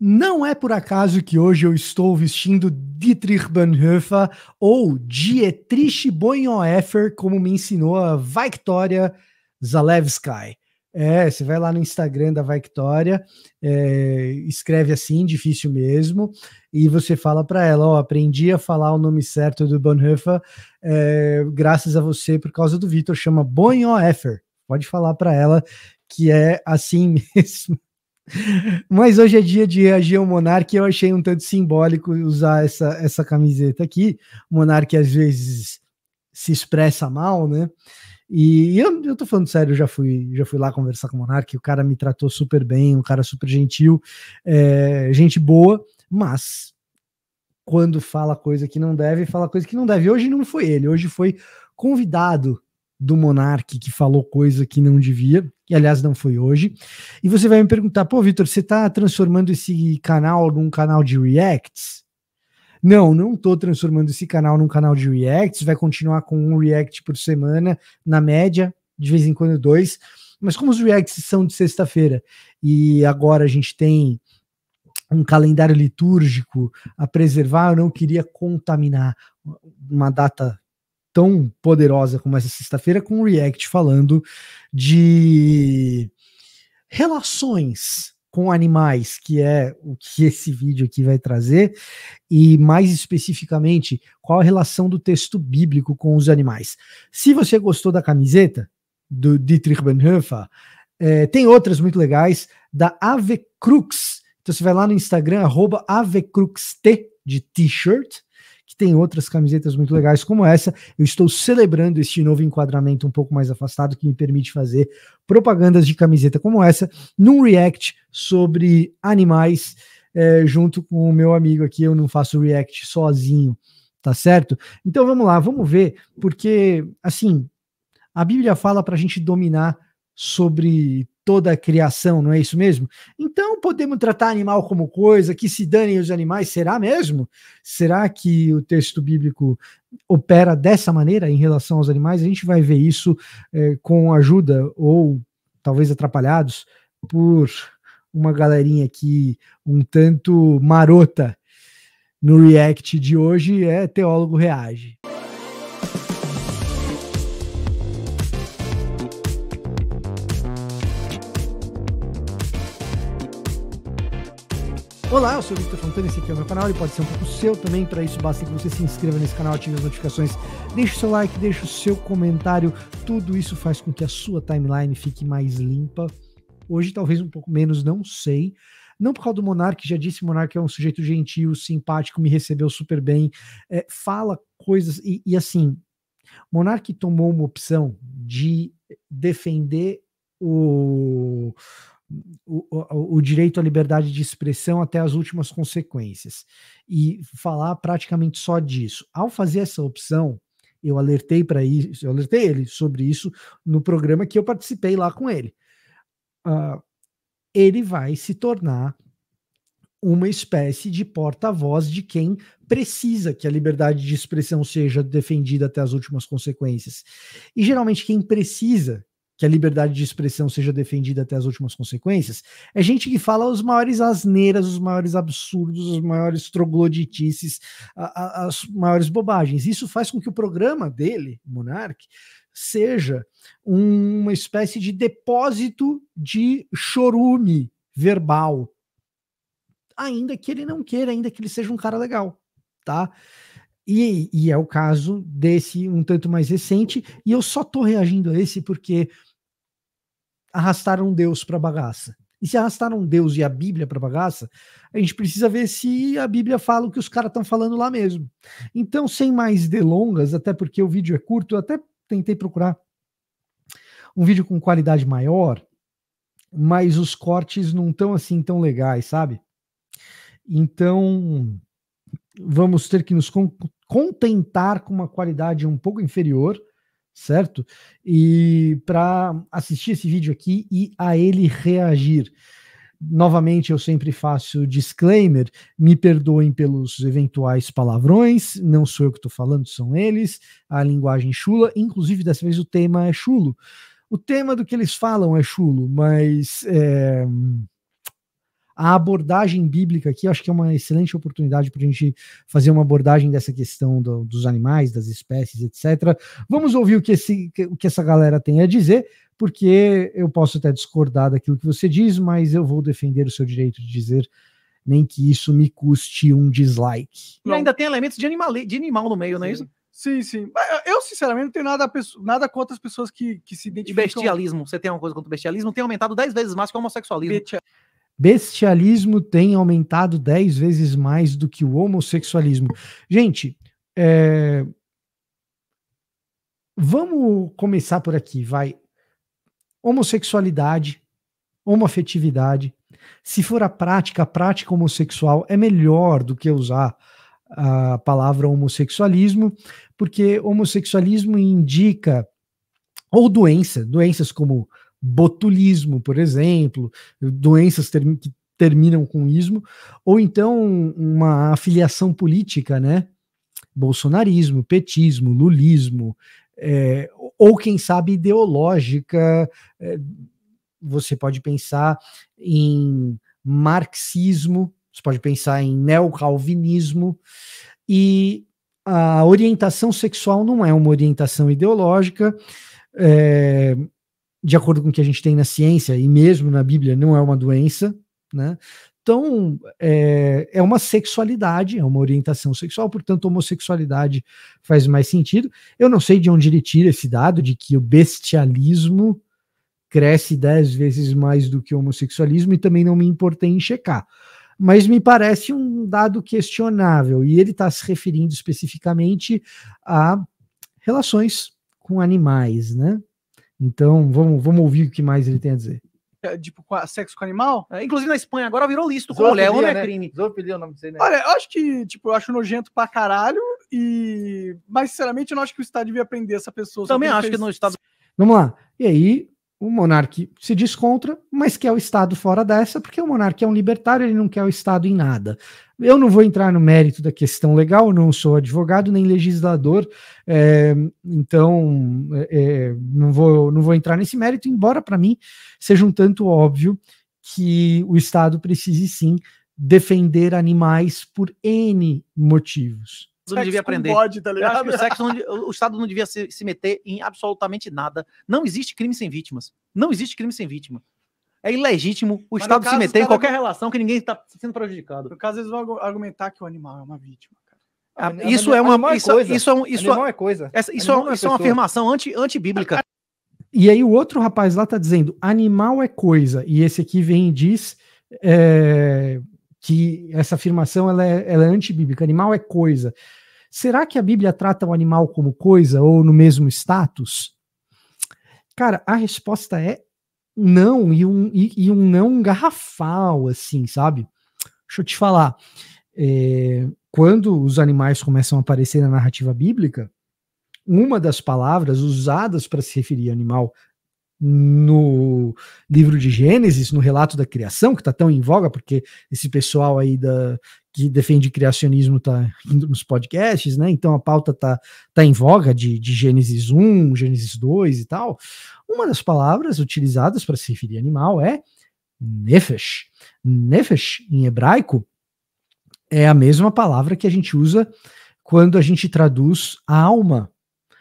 Não é por acaso que hoje eu estou vestindo Dietrich Bonhoeffer ou Dietrich Bonhoeffer, como me ensinou a Victoria Zalewski. É, você vai lá no Instagram da Victoria, é, escreve assim, difícil mesmo, e você fala para ela: Ó, oh, aprendi a falar o nome certo do Bonhoeffer, é, graças a você, por causa do Vitor, chama Bonhoeffer. Pode falar para ela que é assim mesmo. Mas hoje é dia de reagir ao Monark e eu achei um tanto simbólico usar essa, essa camiseta aqui. O Monark às vezes se expressa mal, né? E eu, eu tô falando sério, eu já fui, já fui lá conversar com o Monark, o cara me tratou super bem, um cara super gentil, é, gente boa, mas quando fala coisa que não deve, fala coisa que não deve. Hoje não foi ele, hoje foi convidado do Monark que falou coisa que não devia que aliás não foi hoje. E você vai me perguntar, pô, Vitor, você está transformando esse canal num canal de reacts? Não, não estou transformando esse canal num canal de reacts, vai continuar com um react por semana, na média, de vez em quando dois. Mas como os reacts são de sexta-feira e agora a gente tem um calendário litúrgico a preservar, eu não queria contaminar uma data tão poderosa como essa sexta-feira, com o React falando de relações com animais, que é o que esse vídeo aqui vai trazer, e mais especificamente, qual a relação do texto bíblico com os animais. Se você gostou da camiseta do Dietrich Bonhoeffer, é, tem outras muito legais, da Ave Crux. Então você vai lá no Instagram, arroba Avecruxt de t-shirt, tem outras camisetas muito legais como essa. Eu estou celebrando este novo enquadramento um pouco mais afastado que me permite fazer propagandas de camiseta como essa num react sobre animais é, junto com o meu amigo aqui. Eu não faço react sozinho, tá certo? Então vamos lá, vamos ver, porque assim a Bíblia fala para a gente dominar sobre toda a criação, não é isso mesmo? Então podemos tratar animal como coisa, que se danem os animais, será mesmo? Será que o texto bíblico opera dessa maneira em relação aos animais? A gente vai ver isso é, com ajuda, ou talvez atrapalhados, por uma galerinha aqui um tanto marota no React de hoje, é Teólogo Reage. Olá, eu sou o Victor Fontana, esse aqui é o meu canal, ele pode ser um pouco seu também, para isso basta que você se inscreva nesse canal, ative as notificações, deixe o seu like, deixe o seu comentário, tudo isso faz com que a sua timeline fique mais limpa. Hoje talvez um pouco menos, não sei. Não por causa do Monark, já disse, Monark é um sujeito gentil, simpático, me recebeu super bem, é, fala coisas, e, e assim, Monark tomou uma opção de defender o o, o, direito à liberdade de expressão até as últimas consequências e falar praticamente só disso. Ao fazer essa opção, eu alertei para isso, eu alertei ele sobre isso no programa que eu participei lá com ele. Uh, ele vai se tornar uma espécie de porta-voz de quem precisa que a liberdade de expressão seja defendida até as últimas consequências. E geralmente quem precisa que a liberdade de expressão seja defendida até as últimas consequências, é gente que fala os maiores asneiras, os maiores absurdos, os maiores trogloditices, a, a, as maiores bobagens. Isso faz com que o programa dele, Monark, seja uma espécie de depósito de chorume verbal. Ainda que ele não queira, ainda que ele seja um cara legal, tá? E, e é o caso desse um tanto mais recente, e eu só tô reagindo a esse porque arrastaram Deus para bagaça. E se arrastaram Deus e a Bíblia para bagaça, a gente precisa ver se a Bíblia fala o que os caras estão falando lá mesmo. Então, sem mais delongas, até porque o vídeo é curto, eu até tentei procurar um vídeo com qualidade maior, mas os cortes não estão assim tão legais, sabe? Então, vamos ter que nos contentar com uma qualidade um pouco inferior certo? E para assistir esse vídeo aqui e a ele reagir. Novamente, eu sempre faço disclaimer: me perdoem pelos eventuais palavrões, não sou eu que estou falando, são eles, a linguagem é chula, inclusive dessa vez o tema é chulo. O tema do que eles falam é chulo, mas. É a abordagem bíblica aqui, acho que é uma excelente oportunidade para a gente fazer uma abordagem dessa questão do, dos animais, das espécies, etc. Vamos ouvir o que, esse, o que essa galera tem a dizer, porque eu posso até discordar daquilo que você diz, mas eu vou defender o seu direito de dizer nem que isso me custe um dislike. E ainda tem elementos de, animal, de animal no meio, não é isso? Sim, sim. Eu, sinceramente, não tenho nada, nada contra as pessoas que, que se identificam. E bestialismo. Você tem alguma coisa contra o bestialismo? Tem aumentado 10 vezes mais que o homossexualismo. Betia bestialismo tem aumentado 10 vezes mais do que o homossexualismo. Gente, é... vamos começar por aqui, vai. Homossexualidade, homoafetividade. Se for a prática, a prática homossexual é melhor do que usar a palavra homossexualismo, porque homossexualismo indica ou doença, doenças como botulismo, por exemplo, doenças ter que terminam com ismo, ou então uma afiliação política, né? Bolsonarismo, petismo, lulismo, é, ou quem sabe ideológica. É, você pode pensar em marxismo, você pode pensar em neocalvinismo, e a orientação sexual não é uma orientação ideológica. É, de acordo com o que a gente tem na ciência e mesmo na Bíblia, não é uma doença, né? Então, é, é uma sexualidade, é uma orientação sexual, portanto, homossexualidade faz mais sentido. Eu não sei de onde ele tira esse dado de que o bestialismo cresce dez vezes mais do que o homossexualismo e também não me importei em checar. Mas me parece um dado questionável e ele está se referindo especificamente a relações com animais, né? Então, vamos, vamos ouvir o que mais ele tem a dizer. É, tipo, sexo com animal? É, inclusive na Espanha, agora virou listo. com mulher, homem né? é crime. Zoofilia é o nome dele? né? Olha, eu acho que, tipo, eu acho nojento pra caralho e... Mas, sinceramente, eu não acho que o Estado devia prender essa pessoa. Também acho fez... que no Estado... Vamos lá. E aí, o monarca se descontra, mas quer o Estado fora dessa, porque o monarca é um libertário, ele não quer o Estado em nada. Eu não vou entrar no mérito da questão legal, não sou advogado nem legislador, é, então é, é, não, vou, não vou entrar nesse mérito, embora para mim seja um tanto óbvio que o Estado precise sim defender animais por N motivos não devia aprender. Bode, tá ligado? acho que o, sexo não, o Estado não devia se, se meter em absolutamente nada. Não existe crime sem vítimas. Não existe crime sem vítima. É ilegítimo o Mas Estado caso, se meter em qualquer é? relação que ninguém está sendo prejudicado. No caso, eles vão argumentar que o animal é uma vítima. Ah, é é isso, é uma, isso, coisa. isso é um, isso é, é coisa. Essa, isso, é, isso é, uma afirmação anti, antibíblica. E aí o outro rapaz lá tá dizendo, animal é coisa. E esse aqui vem e diz, é, que essa afirmação ela é, ela é antibíblica, animal é coisa. Será que a Bíblia trata o animal como coisa ou no mesmo status? Cara, a resposta é não, e um, e, e um não garrafal, assim, sabe? Deixa eu te falar. É, quando os animais começam a aparecer na narrativa bíblica, uma das palavras usadas para se referir a animal no livro de Gênesis, no relato da criação, que está tão em voga, porque esse pessoal aí da, que defende criacionismo está indo nos podcasts, né? Então a pauta está tá em voga de, de Gênesis 1, Gênesis 2 e tal. Uma das palavras utilizadas para se referir a animal é nefesh. Nefesh, em hebraico, é a mesma palavra que a gente usa quando a gente traduz a alma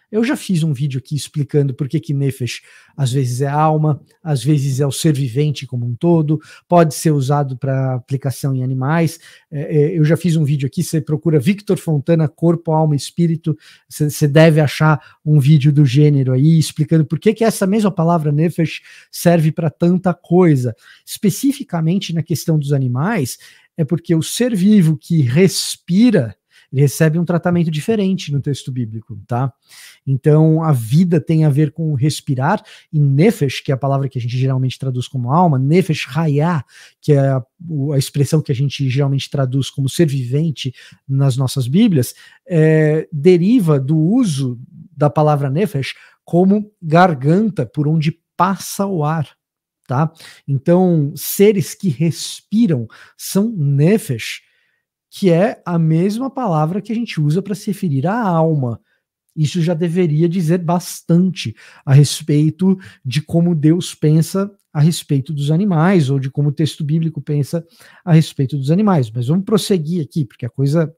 eu já fiz um vídeo aqui explicando por que que nefesh às vezes é alma, às vezes é o ser vivente como um todo, pode ser usado para aplicação em animais. É, é, eu já fiz um vídeo aqui, você procura Victor Fontana, corpo, alma, espírito, você deve achar um vídeo do gênero aí explicando por que que essa mesma palavra nefesh serve para tanta coisa. Especificamente na questão dos animais, é porque o ser vivo que respira ele recebe um tratamento diferente no texto bíblico, tá? Então, a vida tem a ver com respirar, e nefesh, que é a palavra que a gente geralmente traduz como alma, nefesh hayá, que é a, a, expressão que a gente geralmente traduz como ser vivente nas nossas Bíblias, é, deriva do uso da palavra nefesh como garganta por onde passa o ar. Tá? Então, seres que respiram são nefesh, que é a mesma palavra que a gente usa para se referir à alma. Isso já deveria dizer bastante a respeito de como Deus pensa a respeito dos animais, ou de como o texto bíblico pensa a respeito dos animais. Mas vamos prosseguir aqui, porque a coisa.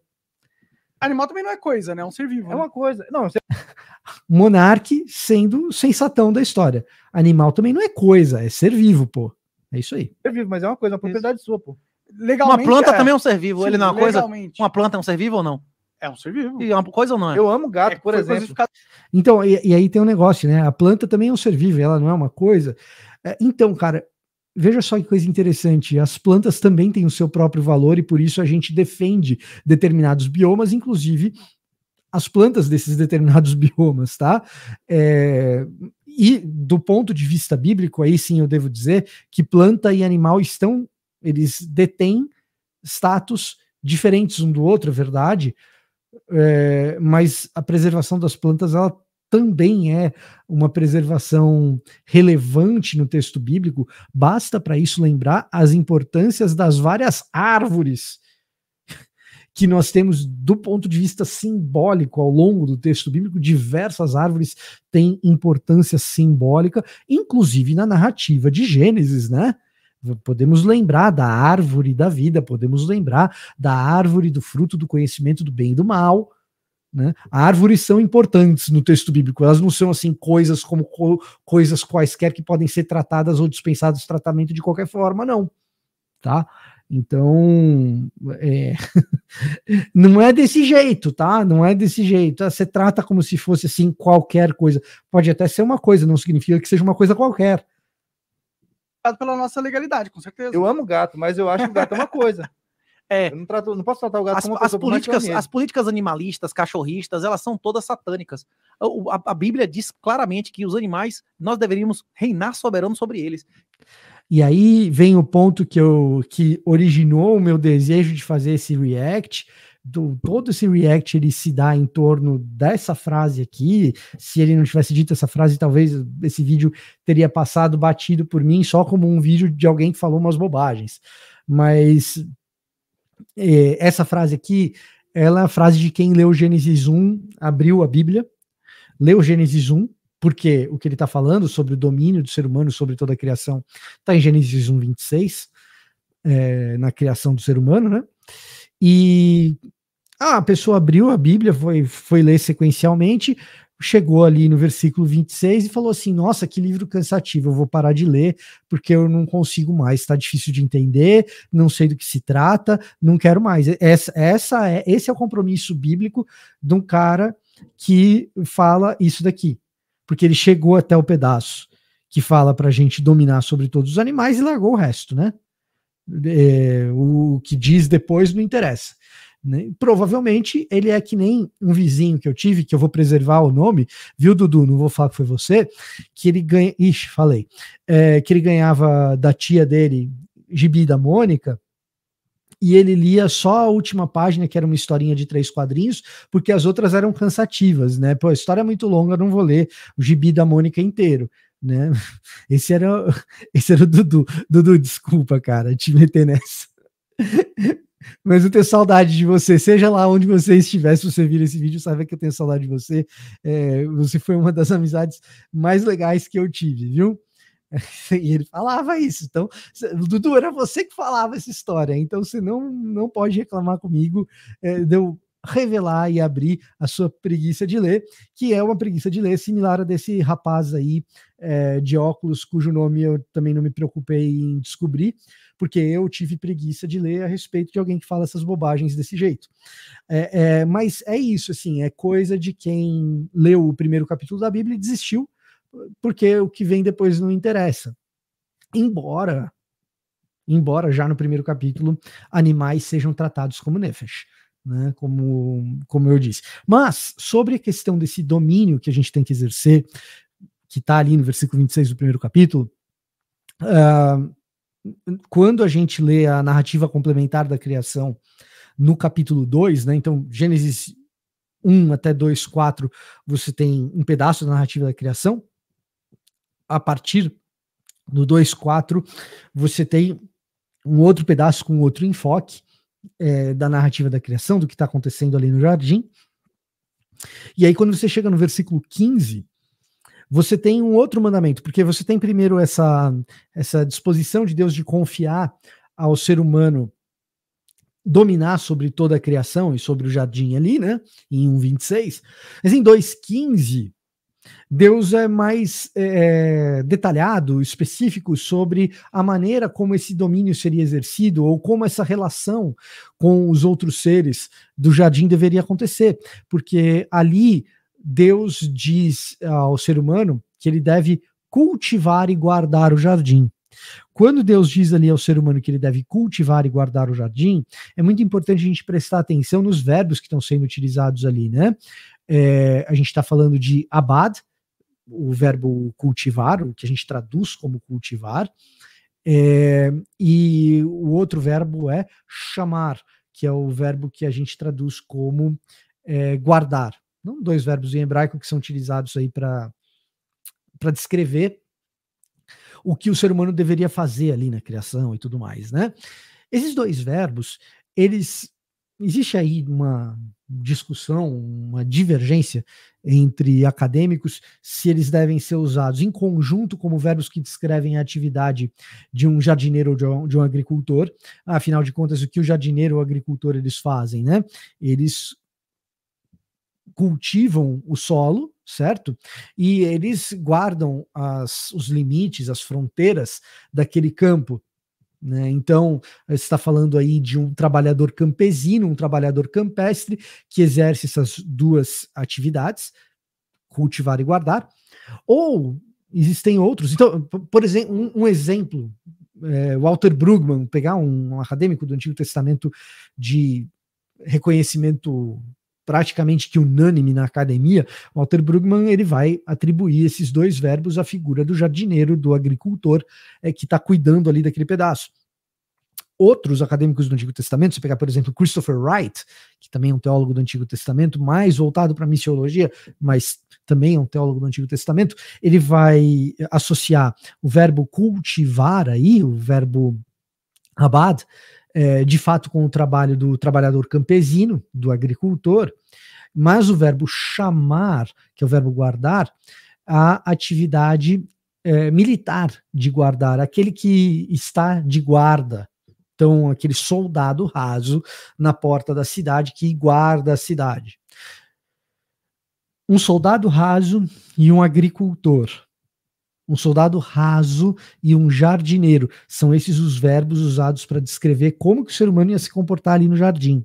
Animal também não é coisa, né? É um ser vivo. É né? uma coisa. Não, é... Monarque sendo sensatão da história. Animal também não é coisa, é ser vivo, pô. É isso aí. É ser vivo, mas é uma coisa, é uma propriedade isso. sua, pô. Legalmente, uma planta é. também é um ser vivo. Sim, ele não é uma coisa. Uma planta é um ser vivo ou não? É um ser vivo. E é uma coisa ou não é? Eu amo gato, é, por exemplo. Então, e, e, aí tem um negócio, né? A planta também é um ser vivo, ela não é uma coisa. É, então, cara, veja só que coisa interessante. As plantas também têm o seu próprio valor e por isso a gente defende determinados biomas, inclusive as plantas desses determinados biomas, tá? É, e do ponto de vista bíblico, aí sim eu devo dizer que planta e animal estão eles detêm status diferentes um do outro, é verdade, é, mas a preservação das plantas ela também é uma preservação relevante no texto bíblico. Basta para isso lembrar as importâncias das várias árvores que nós temos do ponto de vista simbólico ao longo do texto bíblico, diversas árvores têm importância simbólica, inclusive na narrativa de Gênesis, né? Podemos lembrar da árvore da vida, podemos lembrar da árvore do fruto do conhecimento do bem e do mal. Né? Árvores são importantes no texto bíblico, elas não são assim coisas como co coisas quaisquer que podem ser tratadas ou dispensadas tratamento de qualquer forma, não. Tá? Então, é, não é desse jeito, tá? Não é desse jeito. Você trata como se fosse assim qualquer coisa. Pode até ser uma coisa, não significa que seja uma coisa qualquer pela nossa legalidade, com certeza. Eu amo gato, mas eu acho que o gato é uma coisa. É. Eu não, trato, não posso tratar o gato as, como uma as políticas, as políticas animalistas, cachorristas, elas são todas satânicas. A, a, a, Bíblia diz claramente que os animais, nós deveríamos reinar soberano sobre eles. E aí vem o ponto que, eu, que originou o meu desejo de fazer esse react, do todo esse react ele se dá em torno dessa frase aqui. Se ele não tivesse dito essa frase, talvez esse vídeo teria passado batido por mim só como um vídeo de alguém que falou umas bobagens. Mas é, essa frase aqui, ela é a frase de quem leu Gênesis 1, abriu a Bíblia, leu Gênesis 1, porque o que ele está falando sobre o domínio do ser humano sobre toda a criação está em Gênesis 1, 26, é, na criação do ser humano, né? E ah, a pessoa abriu a Bíblia, foi, foi ler sequencialmente, chegou ali no versículo 26 e falou assim: Nossa, que livro cansativo, eu vou parar de ler porque eu não consigo mais, está difícil de entender, não sei do que se trata, não quero mais. Essa, essa é, esse é o compromisso bíblico de um cara que fala isso daqui, porque ele chegou até o pedaço que fala para a gente dominar sobre todos os animais e largou o resto, né? É, o que diz depois não interessa. Né? Provavelmente ele é que nem um vizinho que eu tive, que eu vou preservar o nome, viu, Dudu? Não vou falar que foi você, que ele ganha. Ixi, falei. É, que ele ganhava da tia dele, Gibi da Mônica, e ele lia só a última página, que era uma historinha de três quadrinhos, porque as outras eram cansativas, né? Pô, a história é muito longa, não vou ler o gibi da Mônica inteiro, né? Esse era, esse era o Dudu. Dudu, desculpa, cara, te meter nessa. Mas eu tenho saudade de você, seja lá onde você estiver, se você vir esse vídeo, sabe que eu tenho saudade de você. É, você foi uma das amizades mais legais que eu tive, viu? E ele falava isso. Então, Dudu, era você que falava essa história. Então, você não, não pode reclamar comigo. É, deu revelar e abrir a sua preguiça de ler, que é uma preguiça de ler similar a desse rapaz aí é, de óculos cujo nome eu também não me preocupei em descobrir, porque eu tive preguiça de ler a respeito de alguém que fala essas bobagens desse jeito. É, é, mas é isso, assim, é coisa de quem leu o primeiro capítulo da Bíblia e desistiu, porque o que vem depois não interessa. Embora, embora já no primeiro capítulo, animais sejam tratados como nefesh. Né, como, como eu disse. Mas sobre a questão desse domínio que a gente tem que exercer que está ali no versículo 26 do primeiro capítulo, uh, quando a gente lê a narrativa complementar da criação no capítulo 2, né, então Gênesis 1 até 2, 4, você tem um pedaço da narrativa da criação. A partir do 2, 4, você tem um outro pedaço com outro enfoque é, da narrativa da criação, do que está acontecendo ali no jardim. E aí, quando você chega no versículo 15, você tem um outro mandamento, porque você tem primeiro essa, essa disposição de Deus de confiar ao ser humano dominar sobre toda a criação e sobre o jardim ali, né? Em 1,26. Mas em 2,15, Deus é mais é, é, detalhado, específico sobre a maneira como esse domínio seria exercido ou como essa relação com os outros seres do jardim deveria acontecer. Porque ali Deus diz ah, ao ser humano que ele deve cultivar e guardar o jardim. Quando Deus diz ali ao ser humano que ele deve cultivar e guardar o jardim, é muito importante a gente prestar atenção nos verbos que estão sendo utilizados ali, né? É, a gente está falando de abad, o verbo cultivar, o que a gente traduz como cultivar, é, e o outro verbo é chamar, que é o verbo que a gente traduz como é, guardar não dois verbos em hebraico que são utilizados aí para descrever o que o ser humano deveria fazer ali na criação e tudo mais, né? Esses dois verbos, eles existe aí uma discussão, uma divergência entre acadêmicos se eles devem ser usados em conjunto como verbos que descrevem a atividade de um jardineiro ou de um, de um agricultor. Afinal de contas, o que o jardineiro ou agricultor eles fazem, né? Eles cultivam o solo, certo? E eles guardam as, os limites, as fronteiras daquele campo. Né? Então, você está falando aí de um trabalhador campesino, um trabalhador campestre, que exerce essas duas atividades, cultivar e guardar. Ou existem outros. Então, por exemplo, um, um exemplo, é, Walter Brugman, pegar um, um acadêmico do Antigo Testamento de reconhecimento praticamente que unânime na academia, Walter Brueggemann ele vai atribuir esses dois verbos à figura do jardineiro, do agricultor, é, que está cuidando ali daquele pedaço outros acadêmicos do Antigo Testamento, se pegar, por exemplo, Christopher Wright, que também é um teólogo do Antigo Testamento, mais voltado para a missiologia, mas também é um teólogo do Antigo Testamento, ele vai associar o verbo cultivar aí, o verbo abad, é, de fato com o trabalho do trabalhador campesino, do agricultor, mas o verbo chamar, que é o verbo guardar, a atividade é, militar de guardar, aquele que está de guarda. Então, aquele soldado raso na porta da cidade que guarda a cidade. Um soldado raso e um agricultor um soldado raso e um jardineiro. São esses os verbos usados para descrever como que o ser humano ia se comportar ali no jardim.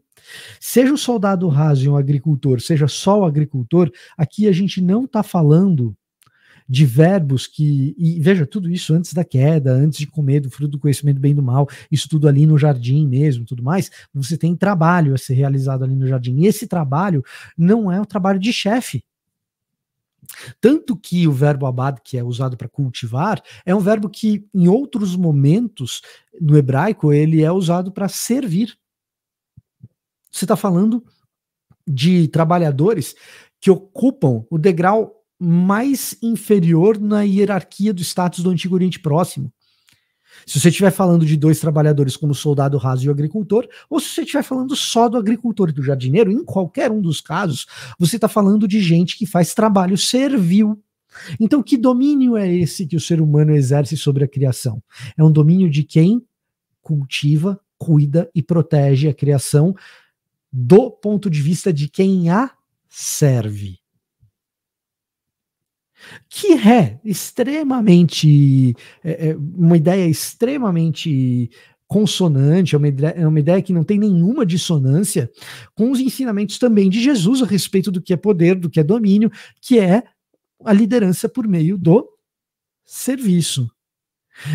Seja o um soldado raso e um agricultor, seja só o agricultor, aqui a gente não está falando de verbos que. E veja, tudo isso antes da queda, antes de comer do fruto do conhecimento bem do mal, isso tudo ali no jardim mesmo, tudo mais. Você tem trabalho a ser realizado ali no jardim. E esse trabalho não é um trabalho de chefe. Tanto que o verbo abad, que é usado para cultivar, é um verbo que em outros momentos no hebraico ele é usado para servir. Você está falando de trabalhadores que ocupam o degrau mais inferior na hierarquia do status do Antigo Oriente Próximo. Se você estiver falando de dois trabalhadores como soldado raso e o agricultor, ou se você estiver falando só do agricultor e do jardineiro, em qualquer um dos casos, você está falando de gente que faz trabalho servil então, que domínio é esse que o ser humano exerce sobre a criação? É um domínio de quem cultiva, cuida e protege a criação do ponto de vista de quem a serve que é extremamente é, é uma ideia extremamente consonante, é uma, ideia, é uma ideia que não tem nenhuma dissonância com os ensinamentos também de Jesus a respeito do que é poder, do que é domínio, que é a liderança por meio do serviço.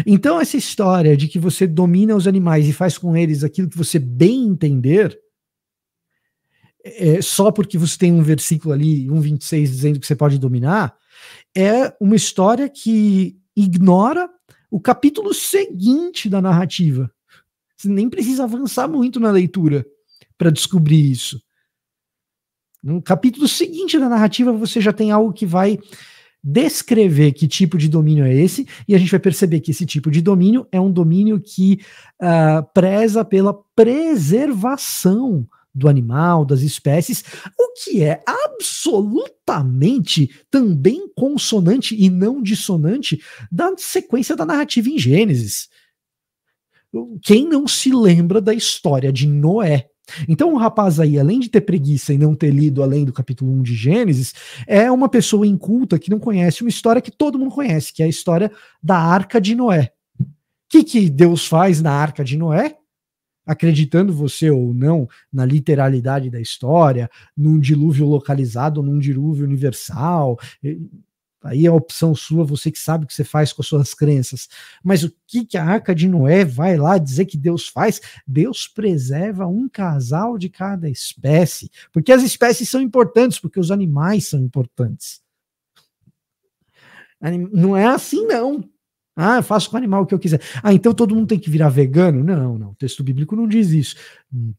Então, essa história de que você domina os animais e faz com eles aquilo que você bem entender, é, só porque você tem um versículo ali, 1,26, dizendo que você pode dominar, é uma história que ignora o capítulo seguinte da narrativa. Você nem precisa avançar muito na leitura para descobrir isso. No capítulo seguinte da narrativa, você já tem algo que vai descrever que tipo de domínio é esse, e a gente vai perceber que esse tipo de domínio é um domínio que uh, preza pela preservação do animal, das espécies, o que é absolutamente também consonante e não dissonante da sequência da narrativa em Gênesis. Quem não se lembra da história de Noé? Então, o rapaz aí, além de ter preguiça e não ter lido além do capítulo 1 de Gênesis, é uma pessoa inculta que não conhece uma história que todo mundo conhece, que é a história da Arca de Noé. O que, que Deus faz na Arca de Noé? acreditando você ou não na literalidade da história, num dilúvio localizado, num dilúvio universal. Aí é a opção sua, você que sabe o que você faz com as suas crenças. Mas o que, que a Arca de Noé vai lá dizer que Deus faz? Deus preserva um casal de cada espécie, porque as espécies são importantes, porque os animais são importantes. Não é assim, não. Ah, eu faço com o animal o que eu quiser. Ah, então todo mundo tem que virar vegano? Não, não. O texto bíblico não diz isso. Hum.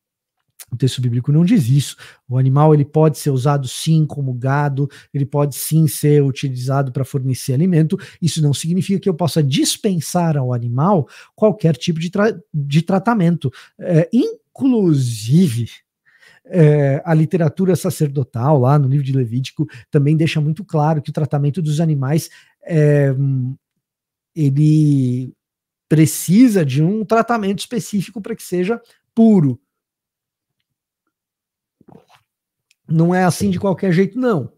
O texto bíblico não diz isso. O animal ele pode ser usado sim como gado, ele pode sim ser utilizado para fornecer alimento. Isso não significa que eu possa dispensar ao animal qualquer tipo de, tra de tratamento. É, inclusive, é, a literatura sacerdotal, lá no livro de Levítico, também deixa muito claro que o tratamento dos animais é, hum, ele precisa de um tratamento específico para que seja puro. Não é assim de qualquer jeito, não.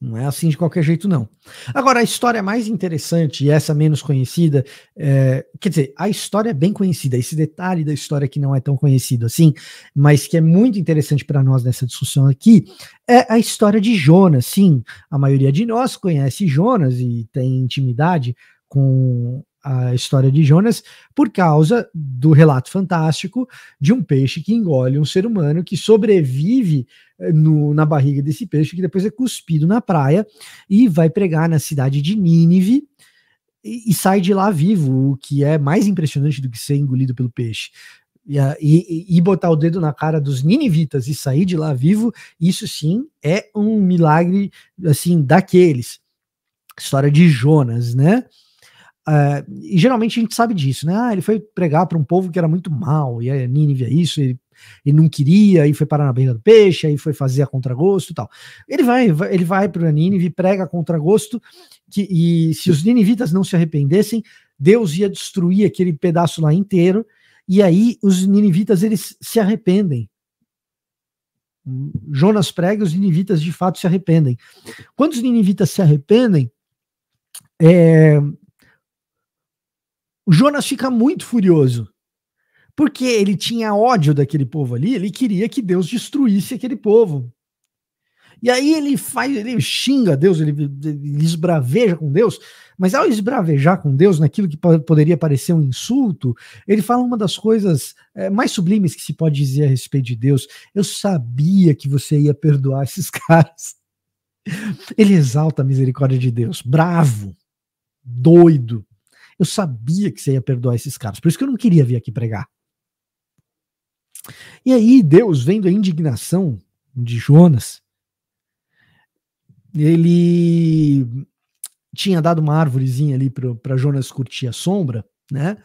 Não é assim de qualquer jeito, não. Agora, a história mais interessante e essa menos conhecida, é, quer dizer, a história é bem conhecida, esse detalhe da história que não é tão conhecido assim, mas que é muito interessante para nós nessa discussão aqui, é a história de Jonas. Sim, a maioria de nós conhece Jonas e tem intimidade com a história de Jonas por causa do relato fantástico de um peixe que engole um ser humano que sobrevive eh, no, na barriga desse peixe que depois é cuspido na praia e vai pregar na cidade de Nínive e, e sai de lá vivo, o que é mais impressionante do que ser engolido pelo peixe. E, e, e, botar o dedo na cara dos ninivitas e sair de lá vivo, isso sim é um milagre assim daqueles. História de Jonas, né? Uh, e geralmente a gente sabe disso, né? Ah, ele foi pregar para um povo que era muito mal, e a Nínive é isso, ele, ele, não queria, e foi parar na beira do peixe, aí foi fazer a contragosto e tal. Ele vai, ele vai para Nínive, prega a contragosto, que, e se os ninivitas não se arrependessem, Deus ia destruir aquele pedaço lá inteiro, e aí os ninivitas eles se arrependem. Jonas prega, os ninivitas de fato se arrependem. Quando os ninivitas se arrependem, é, o Jonas fica muito furioso. Porque ele tinha ódio daquele povo ali, ele queria que Deus destruísse aquele povo. E aí ele faz, ele xinga Deus, ele, ele esbraveja com Deus, mas ao esbravejar com Deus, naquilo que poderia parecer um insulto, ele fala uma das coisas é, mais sublimes que se pode dizer a respeito de Deus. Eu sabia que você ia perdoar esses caras. Ele exalta a misericórdia de Deus, bravo, doido. Eu sabia que você ia perdoar esses caras, por isso que eu não queria vir aqui pregar. E aí, Deus, vendo a indignação de Jonas, ele tinha dado uma árvorezinha ali para Jonas curtir a sombra, né?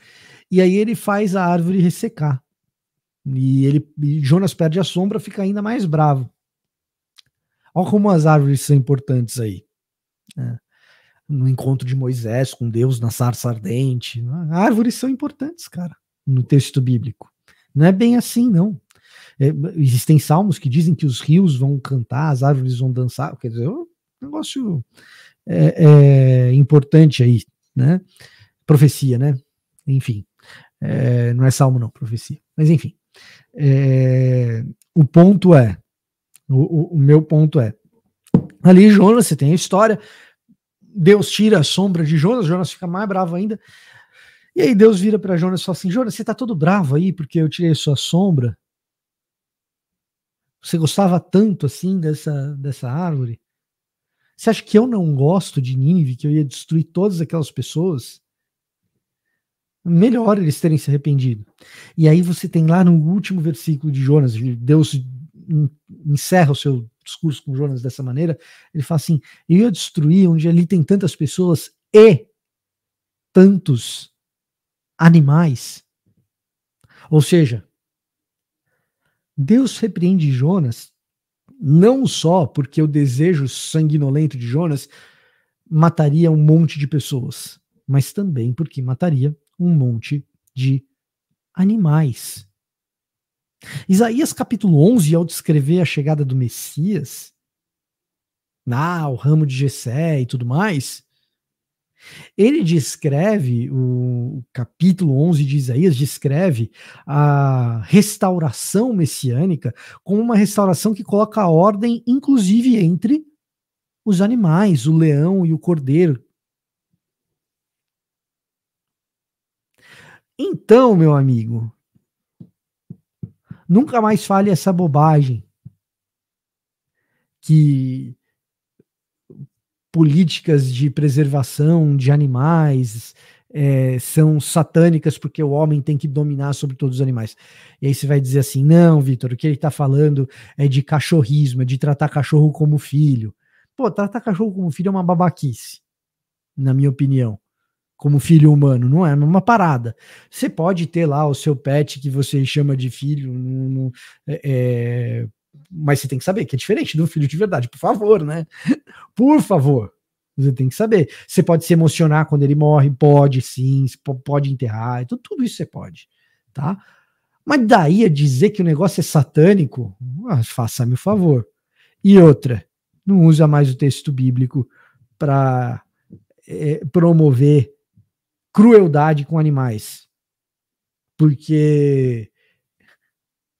E aí ele faz a árvore ressecar. E ele e Jonas perde a sombra, fica ainda mais bravo. Olha como as árvores são importantes aí. Né? no encontro de Moisés com Deus na sarça ardente. Árvores são importantes, cara, no texto bíblico. Não é bem assim, não. É, existem salmos que dizem que os rios vão cantar, as árvores vão dançar. Quer dizer, é um negócio é, é importante aí, né? Profecia, né? Enfim. É, não é salmo, não, profecia. Mas enfim. É, o ponto é. o, o, o meu ponto é. Ali, Jonas, você tem a história Deus tira a sombra de Jonas, Jonas fica mais bravo ainda. E aí Deus vira para Jonas e fala assim: Jonas, você está todo bravo aí porque eu tirei sua sombra? Você gostava tanto assim dessa, dessa árvore? Você acha que eu não gosto de Nínive, que eu ia destruir todas aquelas pessoas? Melhor eles terem se arrependido. E aí você tem lá no último versículo de Jonas, Deus encerra o seu discurso com Jonas dessa maneira, ele fala assim: eu ia destruir onde ali tem tantas pessoas e tantos animais. Ou seja, Deus repreende Jonas não só porque o desejo sanguinolento de Jonas mataria um monte de pessoas, mas também porque mataria um monte de animais. Isaías capítulo 11, ao descrever a chegada do Messias, na o ramo de Jessé e tudo mais, ele descreve, o capítulo 11 de Isaías descreve a restauração messiânica como uma restauração que coloca a ordem, inclusive entre os animais, o leão e o cordeiro. Então, meu amigo, Nunca mais fale essa bobagem que políticas de preservação de animais é, são satânicas porque o homem tem que dominar sobre todos os animais. E aí você vai dizer assim: não, Vitor, o que ele está falando é de cachorrismo, é de tratar cachorro como filho. Pô, tratar cachorro como filho é uma babaquice, na minha opinião como filho humano, não é? é uma parada. Você pode ter lá o seu pet que você chama de filho, não, não, é, é mas você tem que saber que é diferente do filho de verdade, por favor, né? Por favor. Você tem que saber. Você pode se emocionar quando ele morre, pode sim, pode enterrar, então, tudo isso você pode, tá? Mas daí a dizer que o negócio é satânico, ah, faça-me o favor. E outra, não usa mais o texto bíblico para é, promover crueldade com animais. Porque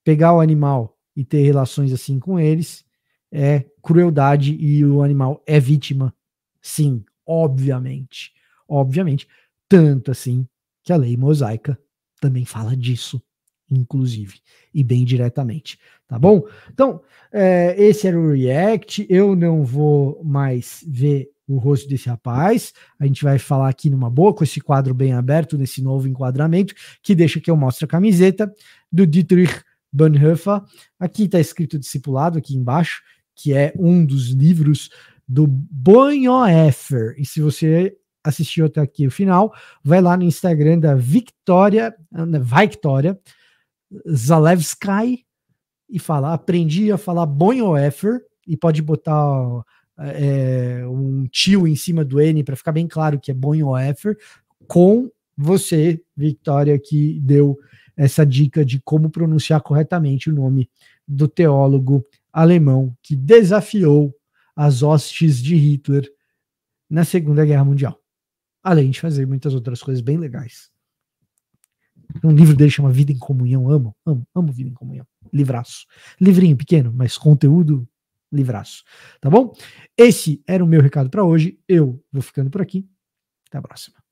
pegar o animal e ter relações assim com eles é crueldade e o animal é vítima. Sim, obviamente. Obviamente. Tanto assim que a lei mosaica também fala disso, inclusive, e bem diretamente. Tá bom? Então, é, esse era o React. Eu não vou mais ver o rosto desse rapaz. A gente vai falar aqui numa boa, com esse quadro bem aberto, nesse novo enquadramento, que deixa que eu mostre a camiseta do Dietrich Bonhoeffer. Aqui está escrito discipulado, aqui embaixo, que é um dos livros do Bonhoeffer. E se você assistiu até aqui o final, vai lá no Instagram da Victoria, Victoria Zalewski e fala, aprendi a falar Bonhoeffer, e pode botar é, um tio em cima do N para ficar bem claro que é Bonhoeffer, com você, Victoria, que deu essa dica de como pronunciar corretamente o nome do teólogo alemão que desafiou as hostes de Hitler na Segunda Guerra Mundial. Além de fazer muitas outras coisas bem legais. Um livro dele chama Vida em Comunhão. Amo, amo, amo Vida em Comunhão. Livraço. Livrinho pequeno, mas conteúdo livraço, tá bom? Esse era o meu recado para hoje. Eu vou ficando por aqui. Até a próxima.